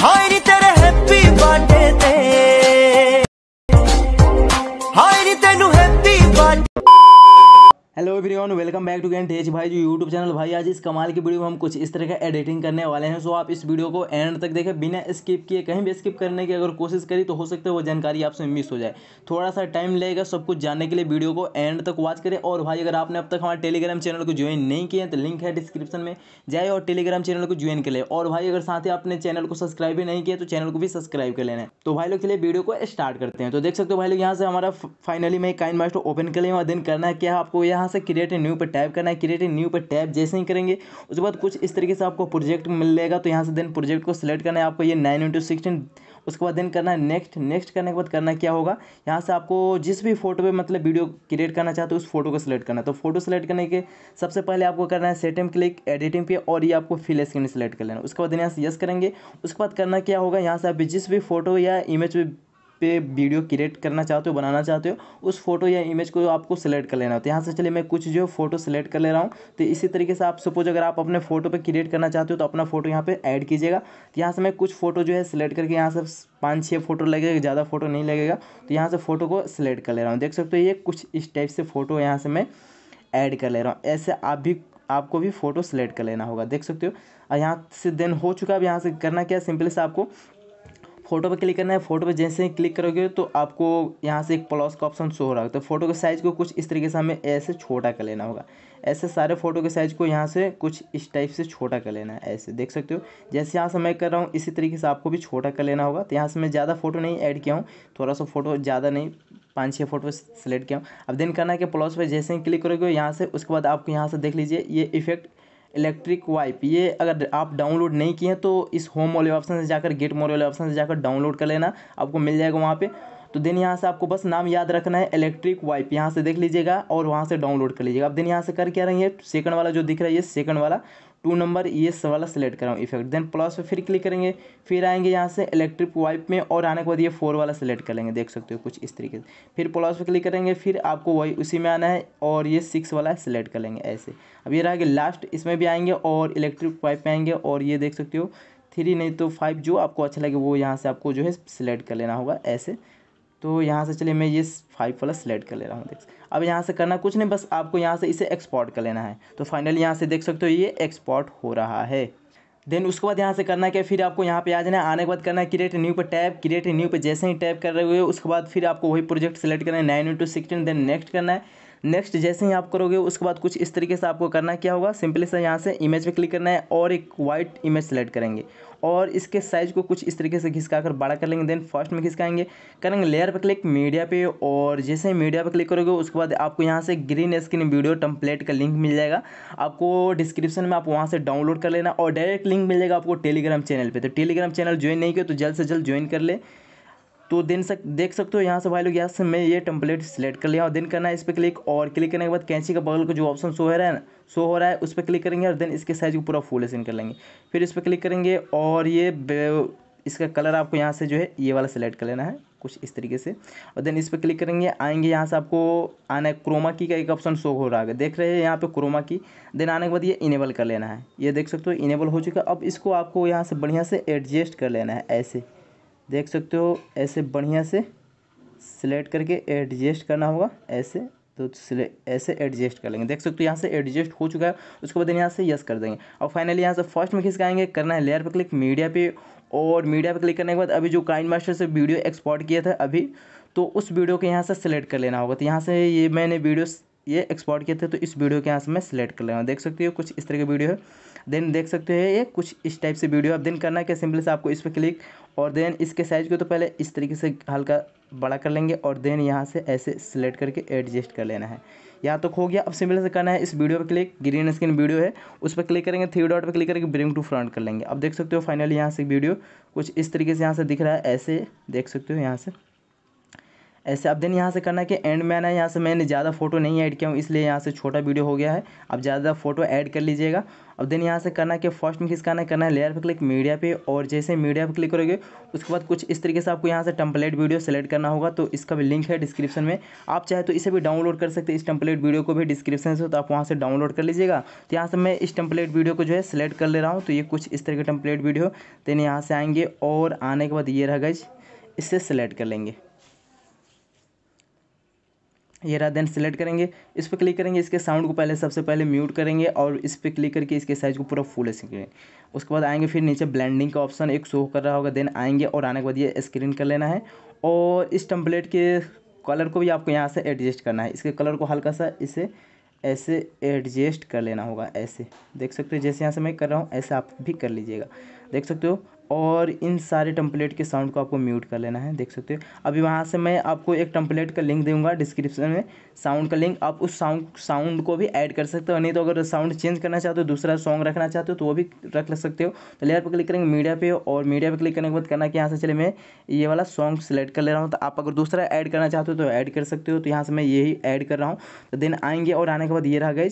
Haydi hello everyone welcome back to Gain Tech भाई जो YouTube channel भाई आज इस कमाल की वीडियो में हम कुछ इस तरह का एडिटिंग करने वाले हैं सो आप इस वीडियो को एंड तक देखें बिना स्किप किए कहीं भी स्किप करने की अगर कोशिश करी तो हो सकता है वो जानकारी आपसे मिस हो जाए थोड़ा सा टाइम लगेगा सब कुछ जानने के लिए वीडियो को एंड तक वॉच करें और भाई अगर आपने अब तक हमारे टेलीग्राम चैनल को ज्वाइन नहीं किया तो लिंक है डिस्क्रिप्शन में जाए और टेलीग्राम चैनल को ज्वाइन कर ले और भाई अगर साथ ही आपने चैनल को सब्सक्राइब भी नहीं किया तो चैनल को भी सब्सक्राइब कर लेना तो भाई लोग चलिए वीडियो को स्टार्ट करते हैं तो देख सकते हो भाई लोग यहाँ से हमारा फाइनली मैं काइन मास्टर ओपन कर लिया दिन करना है क्या आपको यहाँ यहाँ से क्रिएट न्यू पर टैप करना है क्रिएट न्यू पर टैप जैसे ही करेंगे उसके बाद कुछ इस तरीके से आपको प्रोजेक्ट मिल जाएगा तो यहाँ से देन प्रोजेक्ट को सिलेक्ट करना है आपको ये नाइन इंटू सिक्सटीन उसके बाद देन करना है नेक्स्ट नेक्स्ट करने के बाद करना क्या होगा यहाँ से आपको जिस भी फोटो पे मतलब वीडियो क्रिएट करना चाहते हो उस फोटो को सिलेक्ट करना है तो फोटो सेलेक्ट करने के सबसे पहले आपको करना है सेटिंग क्लिक एडिटिंग पे और ये आपको फिल स्क्रीन सेलेक्ट कर लेना उसके बाद यहाँ से यस करेंगे उसके बाद करना क्या होगा यहाँ से आप जिस भी फोटो या इमेज पे वीडियो क्रिएट करना चाहते हो बनाना चाहते हो उस फ़ोटो या इमेज को आपको सेलेक्ट कर लेना होता है यहाँ से चलिए मैं कुछ जो फ़ोटो सेलेक्ट कर ले रहा हूँ तो इसी तरीके से आप सपोज अगर आप अपने फ़ोटो पर क्रिएट करना चाहते हो तो अपना फ़ोटो यहाँ पर ऐड कीजिएगा तो यहाँ से मैं कुछ फ़ोटो जो है सिलेक्ट करके यहाँ से पाँच छः फोटो लगेगा ज़्यादा फोटो नहीं लगेगा तो यहाँ से फ़ोटो को सिलेक्ट कर ले रहा हूँ देख सकते हो ये कुछ इस टाइप से फ़ोटो यहाँ से मैं ऐड कर ले रहा हूँ ऐसे आप भी आपको भी फ़ोटो सेलेक्ट कर लेना होगा देख सकते हो और यहाँ से देन हो चुका है अब यहाँ से करना क्या है सिंपली से आपको फ़ोटो पर क्लिक करना है फ़ोटो पर जैसे ही क्लिक करोगे तो आपको यहाँ से एक प्लस का ऑप्शन शो हो रहा है तो फ़ोटो के साइज़ को कुछ इस तरीके से हमें ऐसे छोटा कर लेना होगा ऐसे सारे फ़ोटो के साइज़ को यहाँ से कुछ इस टाइप से छोटा कर लेना है ऐसे देख सकते हो जैसे यहाँ से मैं कर रहा हूँ इसी तरीके से आपको भी छोटा कर लेना होगा तो यहाँ से मैं ज़्यादा फ़ोटो नहीं ऐड किया हूँ थोड़ा सा फ़ोटो ज़्यादा नहीं पाँच छः फोटो सेलेक्ट किया हूँ अब देन करना है कि प्लस पर जैसे ही क्लिक करोगे यहाँ से उसके बाद आपको यहाँ से देख लीजिए ये इफेक्ट इलेक्ट्रिक वाइप ये अगर आप डाउनलोड नहीं किए तो इस होम वाले ऑप्शन से जाकर गेट मोर वाले ऑप्शन से जाकर डाउनलोड कर लेना आपको मिल जाएगा वहाँ पे तो देन यहाँ से आपको बस नाम याद रखना है इलेक्ट्रिक वाइप यहाँ से देख लीजिएगा और वहाँ से डाउनलोड कर लीजिएगा अब देन यहाँ से कर क्या रही है सेकंड वाला जो दिख रहा है ये सेकंड वाला टू नंबर ये वाला सेलेक्ट कर रहा हूँ इफेक्ट देन प्लस पे फिर क्लिक करेंगे फिर आएंगे यहाँ से इलेक्ट्रिक वाइप में और आने के बाद ये फोर वाला सेलेक्ट कर लेंगे देख सकते हो कुछ इस तरीके से फिर प्लस पे क्लिक करेंगे फिर आपको वही उसी में आना है और ये सिक्स वाला सेलेक्ट कर लेंगे ऐसे अब ये रहेगा लास्ट इसमें भी आएंगे और इलेक्ट्रिक वाइप में आएंगे और ये देख सकते हो थ्री नहीं तो फाइव जो आपको अच्छा लगे वो यहाँ से आपको जो है सिलेक्ट कर लेना होगा ऐसे तो यहाँ से चलिए मैं ये फाइव प्लस सेलेक्ट कर ले रहा हूँ देख अब यहाँ से करना कुछ नहीं बस आपको यहाँ से इसे एक्सपोर्ट कर लेना है तो फाइनली यहाँ से देख सकते हो ये एक्सपोर्ट हो रहा है देन उसके बाद यहाँ से करना क्या फिर आपको यहाँ पे आ जाना है आने के बाद करना है क्रिएट न्यू पर टैप क्रिएट न्यू पर जैसे ही टैप कर रहे हुए उसके बाद फिर आपको वही प्रोजेक्ट सेलेक्ट करना है nine into sixteen then next करना है नेक्स्ट जैसे ही आप करोगे उसके बाद कुछ इस तरीके से आपको करना क्या होगा सिंपली से यहाँ से इमेज पे क्लिक करना है और एक वाइट इमेज सेलेक्ट करेंगे और इसके साइज़ को कुछ इस तरीके से घिसका कर बड़ा कर लेंगे देन फर्स्ट में घिसकाएंगे करेंगे लेयर पर क्लिक मीडिया पे और जैसे ही मीडिया पर क्लिक करोगे उसके बाद आपको यहाँ से ग्रीन स्क्रीन वीडियो टम्पलेट का लिंक मिल जाएगा आपको डिस्क्रिप्शन में आप वहाँ से डाउनलोड कर लेना और डायरेक्ट लिंक मिल जाएगा आपको टेलीग्राम चैनल पर तो टेलीग्राम चैनल ज्वाइन नहीं किया तो जल्द से जल्द ज्वाइन कर ले तो देन सक देख सकते हो यहाँ से भाई लोग यहाँ से मैं ये टेम्पलेट सेलेक्ट कर लिया और देन करना है इस पर क्लिक और क्लिक करने के बाद कैंची का बगल का जो ऑप्शन शो हो रहा है ना शो हो रहा है उस पर क्लिक करेंगे और देन इसके साइज को पूरा फुल सीन कर लेंगे फिर इस पर क्लिक करेंगे और ये इसका कलर आपको यहाँ से जो है ये वाला सेलेक्ट कर लेना है कुछ इस तरीके से और देन इस पर क्लिक करेंगे आएंगे यहाँ से आपको आना है क्रोमा की का एक ऑप्शन शो हो रहा है देख रहे हैं यहाँ पे क्रोमा की देन आने के बाद ये इनेबल कर लेना है ये देख सकते हो इनेबल हो चुका अब इसको आपको यहाँ से बढ़िया से एडजस्ट कर लेना है ऐसे देख सकते हो ऐसे बढ़िया से सिलेक्ट करके एडजस्ट करना होगा ऐसे तो ऐसे एडजस्ट कर लेंगे देख सकते हो यहाँ से एडजस्ट हो चुका है उसके बाद यहाँ से यस कर देंगे और फाइनली यहाँ से फर्स्ट में आएंगे करना है लेयर पर क्लिक मीडिया पे और मीडिया पे क्लिक करने के बाद अभी जो काइन मास्टर से वीडियो एक्सपोर्ट किया था अभी तो उस वीडियो के यहाँ से सिलेक्ट कर लेना होगा तो यहाँ से ये मैंने वीडियो ये एक्सपोर्ट किए थे तो इस वीडियो के यहाँ से मैं सिलेक्ट कर ले देख सकते हो कुछ इस तरह की वीडियो है देन देख सकते हो ये कुछ इस टाइप से वीडियो अब देन करना क्या सिंपल से आपको इस पर क्लिक और देन इसके साइज़ को तो पहले इस तरीके से हल्का बड़ा कर लेंगे और देन यहाँ से ऐसे सिलेक्ट करके एडजस्ट कर लेना है यहाँ तक तो खो गया अब सिंपल से करना है इस वीडियो पर क्लिक ग्रीन स्क्रीन वीडियो है उस पर क्लिक करेंगे थ्री डॉट पर क्लिक करके ब्रिंग टू फ्रंट कर लेंगे अब देख सकते हो फाइनली यहाँ से वीडियो कुछ इस तरीके से यहाँ से दिख रहा है ऐसे देख सकते हो यहाँ से ऐसे अब देन यहाँ से करना है कि एंड में आना है यहाँ से मैंने ज़्यादा फोटो नहीं ऐड किया हूँ इसलिए यहाँ से छोटा वीडियो हो गया है अब ज़्यादा फोटो ऐड कर लीजिएगा अब देन यहाँ से करना है कि फर्स्ट में किसका आना करना है लेयर पर क्लिक मीडिया पे और जैसे मीडिया पर क्लिक करोगे उसके बाद कुछ इस तरीके से आपको यहाँ से टम्पलेट वीडियो सेलेक्ट करना होगा तो इसका भी लिंक है डिस्क्रिप्शन में आप चाहे तो इसे भी डाउनलोड कर सकते हैं इस टम्पलेट वीडियो को भी डिस्क्रिप्शन से तो आप वहाँ से डाउनलोड कर लीजिएगा तो यहाँ से मैं इस टम्पलेट वीडियो को जो है सेलेक्ट कर ले रहा हूँ तो ये कुछ इस तरह के टम्पलेट वीडियो देन यहाँ से आएंगे और आने के बाद ये रह गए इससे सेलेक्ट कर लेंगे ये रहा देन सेलेक्ट करेंगे इस पर क्लिक करेंगे इसके साउंड को पहले सबसे पहले म्यूट करेंगे और इस पर क्लिक करके इसके साइज़ को पूरा फुल स्क्रीन करेंगे उसके बाद आएंगे फिर नीचे ब्लेंडिंग का ऑप्शन एक शो कर रहा होगा देन आएंगे और आने के बाद ये स्क्रीन कर लेना है और इस टम्पलेट के कलर को भी आपको यहाँ से एडजस्ट करना है इसके कलर को हल्का सा इसे ऐसे एडजस्ट कर लेना होगा ऐसे देख सकते हो जैसे यहाँ से मैं कर रहा हूँ ऐसे आप भी कर लीजिएगा देख सकते हो और इन सारे टम्पलेट के साउंड को आपको म्यूट कर लेना है देख सकते हो अभी वहाँ से मैं आपको एक टम्पलेट का लिंक दूंगा डिस्क्रिप्शन में साउंड का लिंक आप उस साउंड साउंड को भी ऐड कर सकते हो नहीं तो अगर साउंड चेंज करना चाहते हो दूसरा सॉन्ग रखना चाहते हो तो वो भी रख सकते हो तो लेयर पर क्लिक करेंगे मीडिया पे और मीडिया पर क्लिक करने के बाद करना कि यहाँ से चले मैं ये वाला सॉन्ग सेलेक्ट कर ले रहा हूँ तो आप अगर दूसरा ऐड करना चाहते हो तो ऐड कर सकते हो तो यहाँ से मैं यही ऐड कर रहा हूँ तो देन आएंगे और आने के बाद ये रहा गई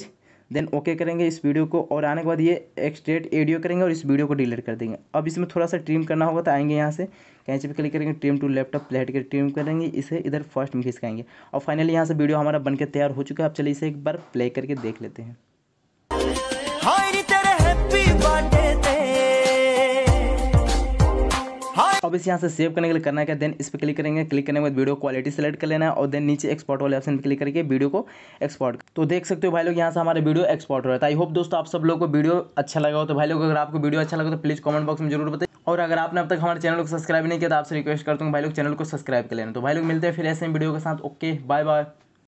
देन ओके करेंगे इस वीडियो को और आने के बाद ये एक्सट्रेट एडियो करेंगे और इस वीडियो को डिलीट कर देंगे अब इसमें थोड़ा सा ट्रिम करना होगा तो आएंगे यहाँ से कैंची पे क्लिक करेंगे ट्रिम टू लैपटॉप लेट के ट्रिम करेंगे इसे इधर फर्स्ट में खिसकाएंगे और फाइनली यहाँ से वीडियो हमारा बनकर तैयार हो चुका है अब चलिए इसे एक बार प्ले करके देख लेते हैं इस यहाँ से सेव करने के लिए करना है क्या देन इस पर क्लिक करेंगे क्लिक करने के बाद वीडियो क्वालिटी सेलेक्ट कर लेना है और देन नीचे एक्सपोर्ट वाले ऑप्शन पर क्लिक करके वीडियो को एक्सपोर्ट तो देख सकते हो भाई लोग यहाँ से हमारे वीडियो एक्सपोर्ट हो रहा था आई होप दोस्तों आप सब लोग को वीडियो अच्छा लगा हो तो भाई लोग अगर आपको वीडियो अच्छा लगा तो प्लीज़ कमेंट बॉक्स में जरूर बताए और अगर आपने अब तक हमारे चैनल को सब्सक्राइब नहीं किया तो आपसे रिक्वेस्ट करता हूँ भाई लोग चैनल को सब्सक्राइब कर लेना तो भाई लोग मिलते हैं फिर ऐसे वीडियो के साथ ओके बाय बाय